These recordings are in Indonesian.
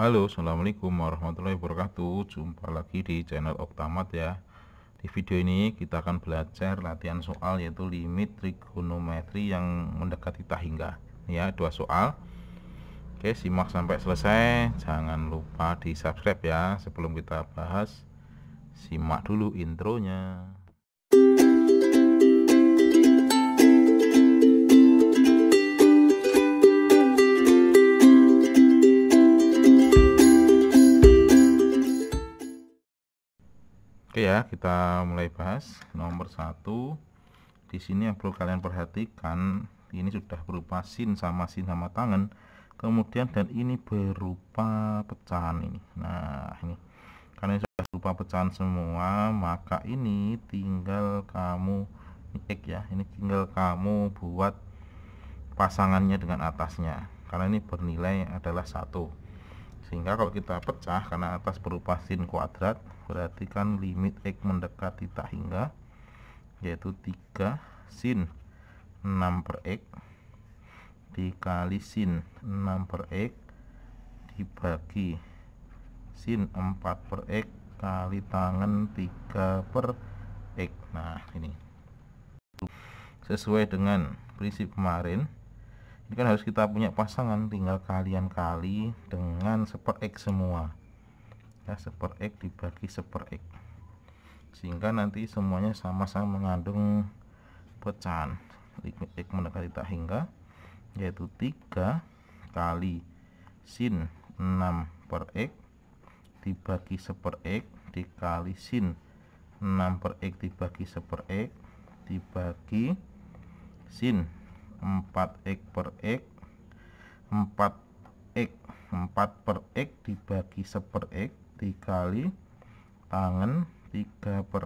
Halo, Assalamualaikum warahmatullahi wabarakatuh Jumpa lagi di channel Oktamat ya Di video ini kita akan belajar latihan soal yaitu limit trigonometri yang mendekati tak hingga Ya, dua soal Oke, simak sampai selesai Jangan lupa di subscribe ya Sebelum kita bahas Simak dulu intronya Oke ya, kita mulai bahas nomor satu. Di sini yang perlu kalian perhatikan, ini sudah berupa sin sama sin sama tangan. Kemudian dan ini berupa pecahan ini. Nah, ini karena ini sudah berupa pecahan semua, maka ini tinggal kamu cek ya. Ini tinggal kamu buat pasangannya dengan atasnya. Karena ini bernilai adalah satu sehingga kalau kita pecah karena atas berupa sin kuadrat berarti kan limit x mendekati tak hingga yaitu 3 sin 6 per x dikali sin 6 per x dibagi sin 4 per x kali tangan 3 per x nah ini sesuai dengan prinsip kemarin ini kan harus kita punya pasangan tinggal kalian kali dengan seper x semua ya seper x dibagi seper x sehingga nanti semuanya sama-sama mengandung pecahan limit x mendekati tak hingga yaitu 3 kali sin 6 per x dibagi 1 per x dikali sin 6 per x dibagi 1 per x dibagi sin 4x per x 4x 4 per x dibagi 1 per x dikali tangan 3 per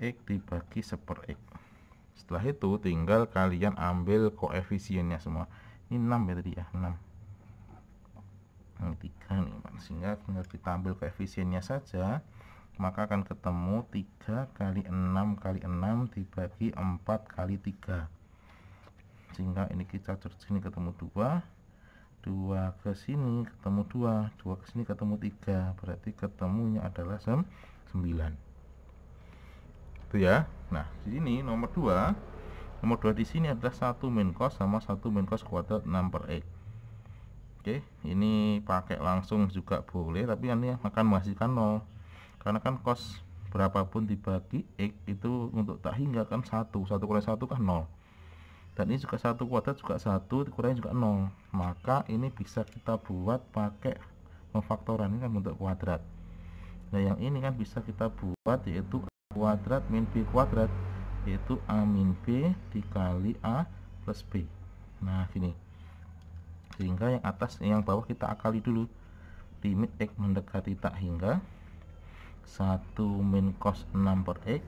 x dibagi 1 per x setelah itu tinggal kalian ambil koefisiennya semua ini 6 ya tadi ya 6 3 nih sehingga tinggal kita ambil koefisiennya saja maka akan ketemu 3 kali 6 kali 6 dibagi 4 kali 3 sehingga ini kita sini ketemu dua dua ke sini ketemu dua dua ke sini ketemu tiga berarti ketemunya adalah sembilan. itu ya nah di sini nomor dua nomor dua di sini adalah satu min cos sama satu min cos kuadrat 6 per x. E. oke ini pakai langsung juga boleh tapi ini akan menghasilkan nol karena kan cos berapapun dibagi x itu untuk tak hingga kan satu satu kali satu kan nol dan ini juga satu kuadrat juga satu dikurangi juga nol maka ini bisa kita buat pakai memfaktoran ini kan bentuk kuadrat nah yang ini kan bisa kita buat yaitu a kuadrat min b kuadrat yaitu a min b dikali a plus b nah gini sehingga yang atas yang bawah kita akali dulu limit x mendekati tak hingga 1 min cos 6 per x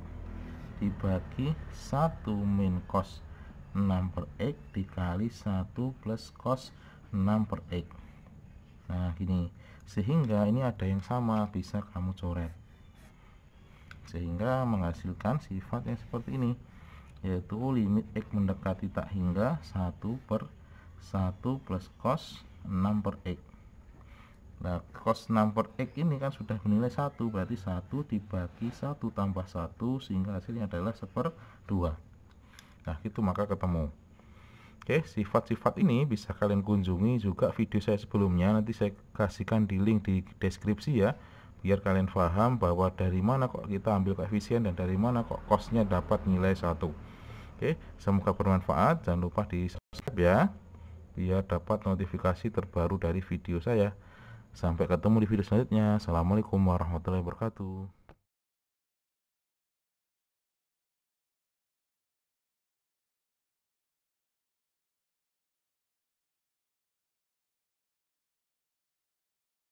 dibagi 1 min cos 6 per X dikali 1 plus cos 6 per X nah gini sehingga ini ada yang sama bisa kamu coret sehingga menghasilkan sifat yang seperti ini yaitu limit X mendekati tak hingga 1 per 1 plus cos 6 per X nah cos 6 per X ini kan sudah bernilai 1 berarti 1 dibagi 1 tambah 1 sehingga hasilnya adalah seper per 2 nah itu maka ketemu Oke, sifat-sifat ini bisa kalian kunjungi juga video saya sebelumnya. Nanti saya kasihkan di link di deskripsi ya, biar kalian paham bahwa dari mana kok kita ambil koefisien dan dari mana kok kosnya dapat nilai satu. Oke, semoga bermanfaat. Jangan lupa di subscribe ya, biar dapat notifikasi terbaru dari video saya. Sampai ketemu di video selanjutnya. Assalamualaikum warahmatullahi wabarakatuh.